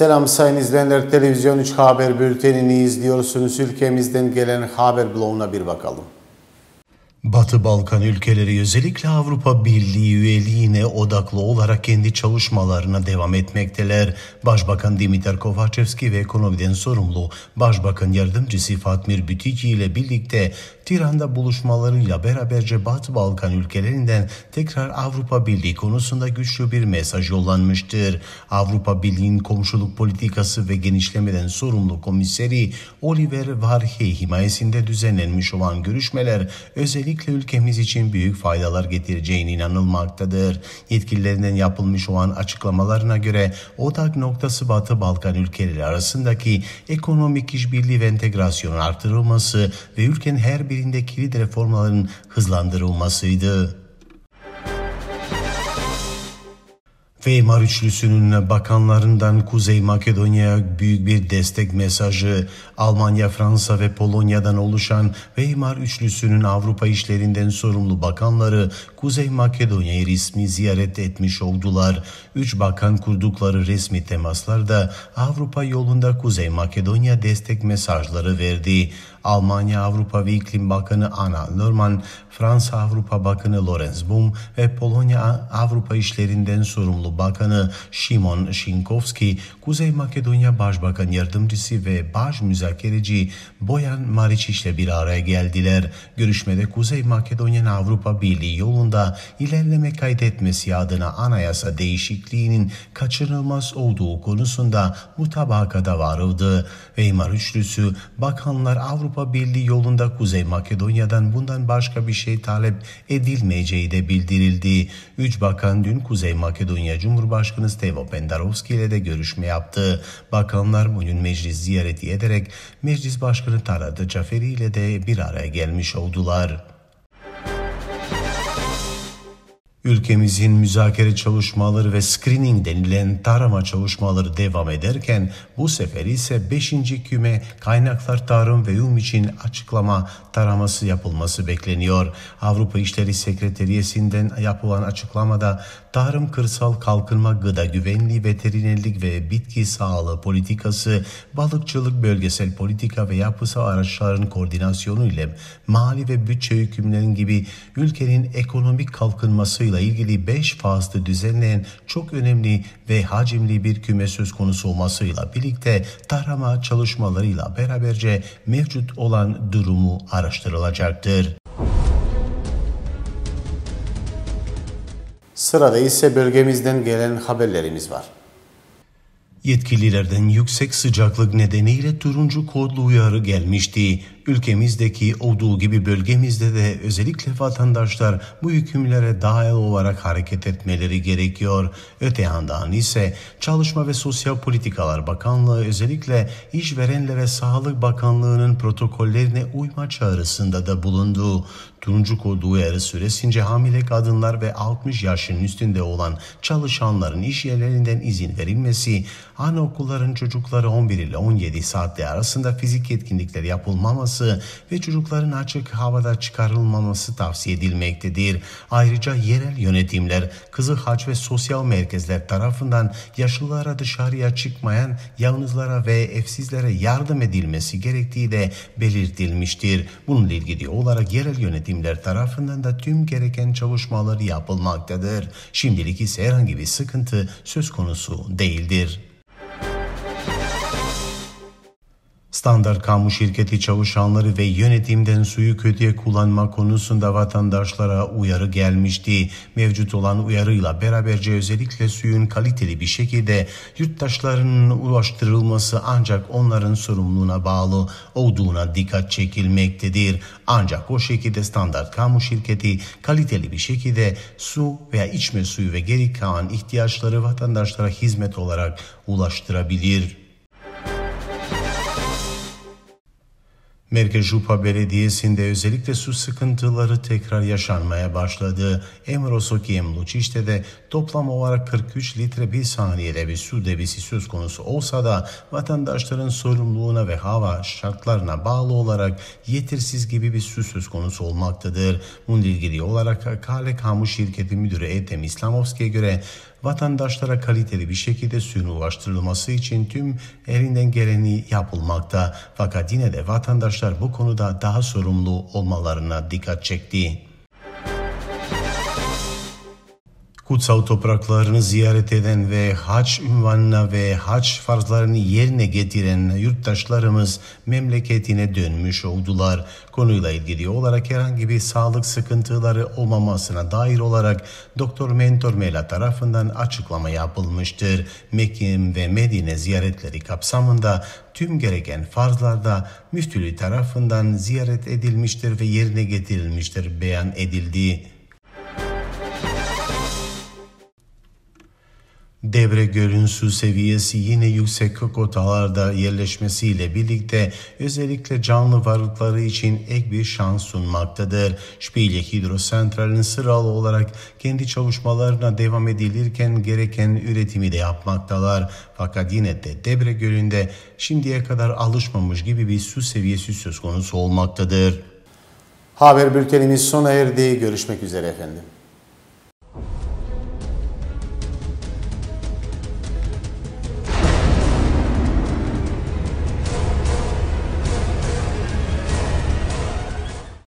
Selam sayın izleyenler. Televizyon 3 Haber Bülteni'ni izliyorsunuz. Ülkemizden gelen haber bloğuna bir bakalım. Batı Balkan ülkeleri özellikle Avrupa Birliği üyeliğine odaklı olarak kendi çalışmalarına devam etmekteler. Başbakan Dimitar Kovacevski ve ekonomiden sorumlu Başbakan Yardımcısı Fatmir Bütici ile birlikte Tiran'da buluşmalarıyla beraberce Batı Balkan ülkelerinden tekrar Avrupa Birliği konusunda güçlü bir mesaj yollanmıştır. Avrupa Birliği'nin komşuluk politikası ve genişlemeden sorumlu komiseri Oliver Varhey himayesinde düzenlenmiş olan görüşmeler özellikle özellikle ülkemiz için büyük faydalar getireceğine inanılmaktadır. Yetkililerinin yapılmış olan açıklamalarına göre odak noktası Batı Balkan ülkeleri arasındaki ekonomik işbirliği ve entegrasyonun artırılması ve ülkenin her birinde kilit reformların hızlandırılmasıydı. Weimar üçlüsünün bakanlarından Kuzey Makedonya'ya büyük bir destek mesajı, Almanya, Fransa ve Polonya'dan oluşan Weimar üçlüsünün Avrupa işlerinden sorumlu bakanları Kuzey Makedonya'yı resmi ziyaret etmiş oldular. Üç bakan kurdukları resmi temaslarda Avrupa yolunda Kuzey Makedonya destek mesajları verdi. Almanya Avrupa ve İklim Bakanı Anna Lerman, Fransa Avrupa Bakanı Lorenz Bum ve Polonya Avrupa İşlerinden sorumlu Bakanı Simon Şinkowski, Kuzey Makedonya Başbakan Yardımcısı ve Baş Müzakereci Boyan Mariçiç ile bir araya geldiler. Görüşmede Kuzey Makedonya'nın Avrupa Birliği yolunda anlamda ilerleme kaydetmesi adına anayasa değişikliğinin kaçınılmaz olduğu konusunda mutabakata varıldı. Weimar Üçlüsü, bakanlar Avrupa Birliği yolunda Kuzey Makedonya'dan bundan başka bir şey talep edilmeyeceği de bildirildi. Üç bakan dün Kuzey Makedonya Cumhurbaşkanı Stevo Pendarovski ile de görüşme yaptı. Bakanlar bugün meclis ziyareti ederek Meclis Başkanı Talat Caferi ile de bir araya gelmiş oldular. Ülkemizin müzakere çalışmaları ve screening denilen tarama çalışmaları devam ederken bu sefer ise 5. küme kaynaklar tarım ve yum için açıklama taraması yapılması bekleniyor. Avrupa İşleri Sekreteriyesi'nden yapılan açıklamada tarım, kırsal kalkınma, gıda güvenliği, veterinerlik ve bitki sağlığı politikası, balıkçılık, bölgesel politika ve yapısal araçların koordinasyonu ile mali ve bütçe hükümlerinin gibi ülkenin ekonomik kalkınması konusuyla ilgili 5 fazlı düzenleyen çok önemli ve hacimli bir küme söz konusu olmasıyla birlikte tarama çalışmalarıyla beraberce mevcut olan durumu araştırılacaktır. Sırada ise bölgemizden gelen haberlerimiz var. Yetkililerden yüksek sıcaklık nedeniyle turuncu kodlu uyarı gelmişti. Ülkemizdeki olduğu gibi bölgemizde de özellikle vatandaşlar bu yükümlere dahil olarak hareket etmeleri gerekiyor. Öte yandan ise Çalışma ve Sosyal Politikalar Bakanlığı özellikle işverenlere Sağlık Bakanlığı'nın protokollerine uyma çağrısında da bulunduğu. Turuncu kodu uyarı süresince hamile kadınlar ve 60 yaşın üstünde olan çalışanların iş yerlerinden izin verilmesi, anaokulların çocukları 11 ile 17 saatler arasında fizik etkinlikler yapılmaması alınması ve çocukların açık havada çıkarılmaması tavsiye edilmektedir. Ayrıca yerel yönetimler, Kızı Hac ve sosyal merkezler tarafından yaşlılara dışarıya çıkmayan yalnızlara ve evsizlere yardım edilmesi gerektiği de belirtilmiştir. Bununla ilgili olarak yerel yönetimler tarafından da tüm gereken çalışmaları yapılmaktadır. Şimdilik ise herhangi bir sıkıntı söz konusu değildir. Standart Kamu Şirketi çalışanları ve yönetimden suyu kötüye kullanma konusunda vatandaşlara uyarı gelmişti. Mevcut olan uyarıyla beraberce özellikle suyun kaliteli bir şekilde yurttaşların ulaştırılması ancak onların sorumluluğuna bağlı olduğuna dikkat çekilmektedir. Ancak o şekilde Standart Kamu Şirketi kaliteli bir şekilde su veya içme suyu ve geri kalan ihtiyaçları vatandaşlara hizmet olarak ulaştırabilir. Merkejupa Belediyesi'nde özellikle su sıkıntıları tekrar yaşanmaya başladı. Emrosoki Emluçiş'te de toplam olarak 43 litre bir saniyede bir su debisi söz konusu olsa da vatandaşların sorumluluğuna ve hava şartlarına bağlı olarak yetersiz gibi bir su söz konusu olmaktadır. Bununla ilgili olarak Kale Kamu Şirketi Müdürü Ethem İslamovski'ye göre vatandaşlara kaliteli bir şekilde suyun ulaştırılması için tüm elinden geleni yapılmakta. Fakat yine de vatandaşlar bu konuda daha sorumlu olmalarına dikkat çekti. kutsal topraklarını ziyaret eden ve haç ünvanına ve haç farzlarını yerine getiren yurttaşlarımız memleketine dönmüş oldular. Konuyla ilgili olarak herhangi bir sağlık sıkıntıları olmamasına dair olarak Doktor Mentor Mela tarafından açıklama yapılmıştır. Mekke ve Medine ziyaretleri kapsamında tüm gereken farzlarda müftülü tarafından ziyaret edilmiştir ve yerine getirilmiştir beyan edildi. Debre Gölü'nün su seviyesi yine yüksek kotalarda yerleşmesiyle birlikte özellikle canlı varlıkları için ek bir şans sunmaktadır. Şpilye Hidrosantral'in sıralı olarak kendi çalışmalarına devam edilirken gereken üretimi de yapmaktalar. Fakat yine de Debre Gölü'nde şimdiye kadar alışmamış gibi bir su seviyesi söz konusu olmaktadır. Haber bültenimiz sona erdi. Görüşmek üzere efendim.